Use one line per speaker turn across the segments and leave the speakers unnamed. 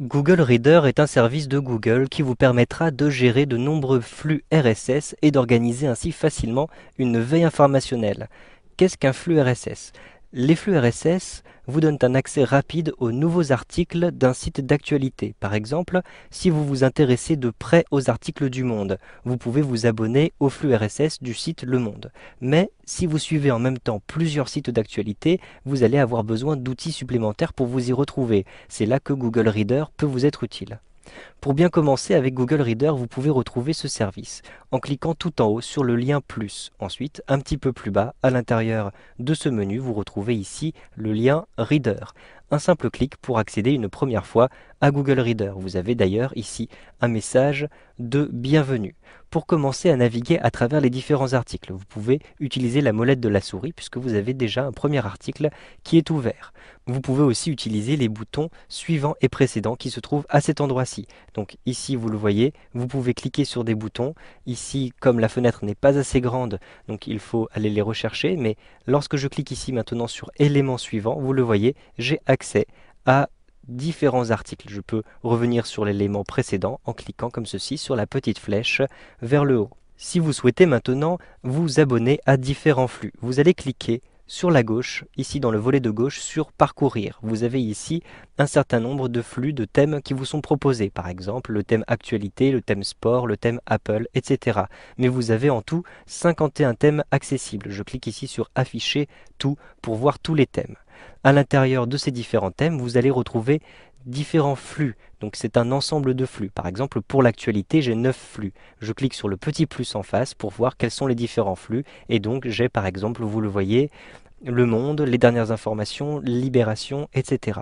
Google Reader est un service de Google qui vous permettra de gérer de nombreux flux RSS et d'organiser ainsi facilement une veille informationnelle. Qu'est-ce qu'un flux RSS les flux RSS vous donnent un accès rapide aux nouveaux articles d'un site d'actualité. Par exemple, si vous vous intéressez de près aux articles du Monde, vous pouvez vous abonner au flux RSS du site Le Monde. Mais si vous suivez en même temps plusieurs sites d'actualité, vous allez avoir besoin d'outils supplémentaires pour vous y retrouver. C'est là que Google Reader peut vous être utile. Pour bien commencer, avec Google Reader, vous pouvez retrouver ce service en cliquant tout en haut sur le lien Plus. Ensuite, un petit peu plus bas, à l'intérieur de ce menu, vous retrouvez ici le lien Reader. Un simple clic pour accéder une première fois à Google Reader. Vous avez d'ailleurs ici un message de bienvenue pour commencer à naviguer à travers les différents articles. Vous pouvez utiliser la molette de la souris puisque vous avez déjà un premier article qui est ouvert. Vous pouvez aussi utiliser les boutons suivants et précédents qui se trouvent à cet endroit-ci. Donc ici, vous le voyez, vous pouvez cliquer sur des boutons. Ici, comme la fenêtre n'est pas assez grande, donc il faut aller les rechercher. Mais lorsque je clique ici maintenant sur éléments suivants, vous le voyez, j'ai accès à différents articles. Je peux revenir sur l'élément précédent en cliquant comme ceci sur la petite flèche vers le haut. Si vous souhaitez maintenant vous abonner à différents flux, vous allez cliquer sur la gauche, ici dans le volet de gauche, sur Parcourir. Vous avez ici un certain nombre de flux de thèmes qui vous sont proposés, par exemple le thème actualité, le thème sport, le thème Apple, etc. Mais vous avez en tout 51 thèmes accessibles. Je clique ici sur Afficher tout pour voir tous les thèmes. À l'intérieur de ces différents thèmes, vous allez retrouver différents flux. Donc c'est un ensemble de flux. Par exemple, pour l'actualité, j'ai 9 flux. Je clique sur le petit plus en face pour voir quels sont les différents flux. Et donc j'ai par exemple, vous le voyez, le Monde, les dernières informations, Libération, etc.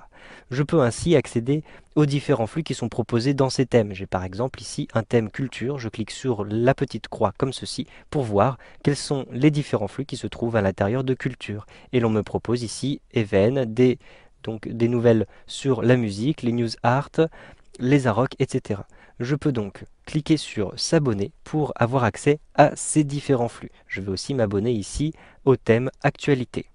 Je peux ainsi accéder aux différents flux qui sont proposés dans ces thèmes. J'ai par exemple ici un thème culture, je clique sur la petite croix comme ceci pour voir quels sont les différents flux qui se trouvent à l'intérieur de culture. Et l'on me propose ici Even, des, donc des nouvelles sur la musique, les news art, les Arocs, etc. Je peux donc cliquer sur s'abonner pour avoir accès à ces différents flux. Je vais aussi m'abonner ici au thème actualité.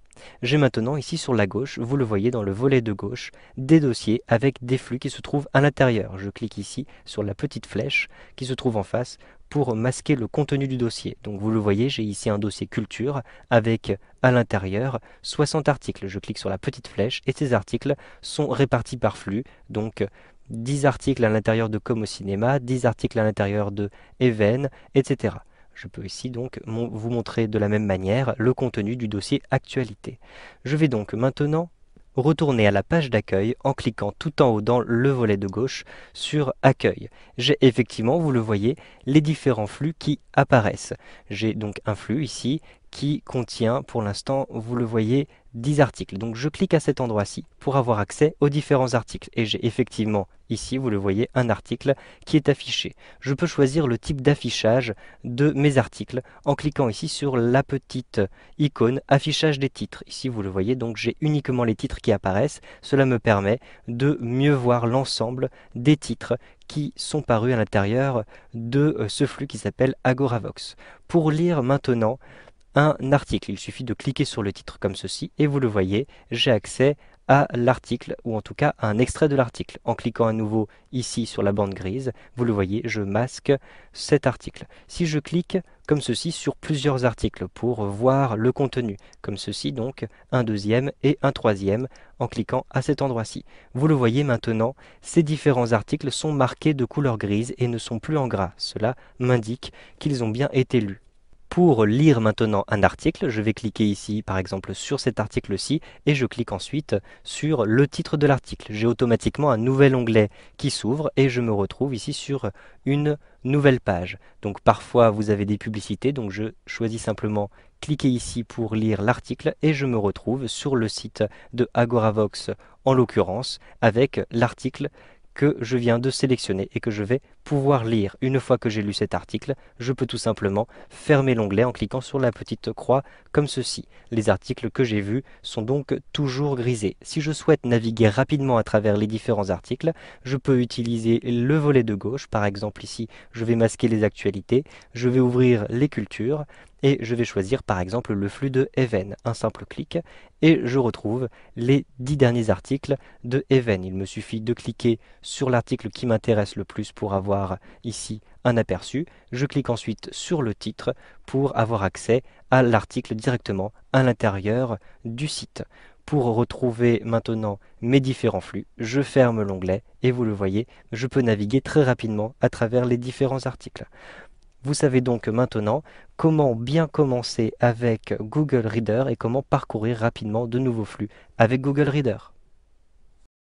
J'ai maintenant ici sur la gauche, vous le voyez dans le volet de gauche, des dossiers avec des flux qui se trouvent à l'intérieur. Je clique ici sur la petite flèche qui se trouve en face pour masquer le contenu du dossier. Donc vous le voyez, j'ai ici un dossier culture avec à l'intérieur 60 articles. Je clique sur la petite flèche et ces articles sont répartis par flux. Donc 10 articles à l'intérieur de Comme au cinéma, 10 articles à l'intérieur de Even, etc. Je peux ici donc vous montrer de la même manière le contenu du dossier Actualité. Je vais donc maintenant retourner à la page d'accueil en cliquant tout en haut dans le volet de gauche sur Accueil. J'ai effectivement, vous le voyez, les différents flux qui apparaissent. J'ai donc un flux ici qui contient pour l'instant, vous le voyez, 10 articles. Donc je clique à cet endroit-ci pour avoir accès aux différents articles. Et j'ai effectivement ici, vous le voyez, un article qui est affiché. Je peux choisir le type d'affichage de mes articles en cliquant ici sur la petite icône affichage des titres. Ici, vous le voyez, donc j'ai uniquement les titres qui apparaissent. Cela me permet de mieux voir l'ensemble des titres qui sont parus à l'intérieur de euh, ce flux qui s'appelle Agoravox. Pour lire maintenant un article. Il suffit de cliquer sur le titre comme ceci et vous le voyez, j'ai accès à l'article ou en tout cas à un extrait de l'article. En cliquant à nouveau ici sur la bande grise, vous le voyez, je masque cet article. Si je clique comme ceci sur plusieurs articles pour voir le contenu, comme ceci donc un deuxième et un troisième en cliquant à cet endroit-ci. Vous le voyez maintenant, ces différents articles sont marqués de couleur grise et ne sont plus en gras. Cela m'indique qu'ils ont bien été lus. Pour lire maintenant un article, je vais cliquer ici par exemple sur cet article-ci et je clique ensuite sur le titre de l'article. J'ai automatiquement un nouvel onglet qui s'ouvre et je me retrouve ici sur une nouvelle page. Donc parfois vous avez des publicités, donc je choisis simplement cliquer ici pour lire l'article et je me retrouve sur le site de Agoravox en l'occurrence avec l'article que je viens de sélectionner et que je vais pouvoir lire. Une fois que j'ai lu cet article, je peux tout simplement fermer l'onglet en cliquant sur la petite croix comme ceci. Les articles que j'ai vus sont donc toujours grisés. Si je souhaite naviguer rapidement à travers les différents articles, je peux utiliser le volet de gauche. Par exemple ici, je vais masquer les actualités, je vais ouvrir les cultures et je vais choisir par exemple le flux de Even. Un simple clic et je retrouve les 10 derniers articles de Even. Il me suffit de cliquer sur l'article qui m'intéresse le plus pour avoir ici un aperçu. Je clique ensuite sur le titre pour avoir accès à l'article directement à l'intérieur du site. Pour retrouver maintenant mes différents flux, je ferme l'onglet et vous le voyez, je peux naviguer très rapidement à travers les différents articles. Vous savez donc maintenant comment bien commencer avec Google Reader et comment parcourir rapidement de nouveaux flux avec Google Reader.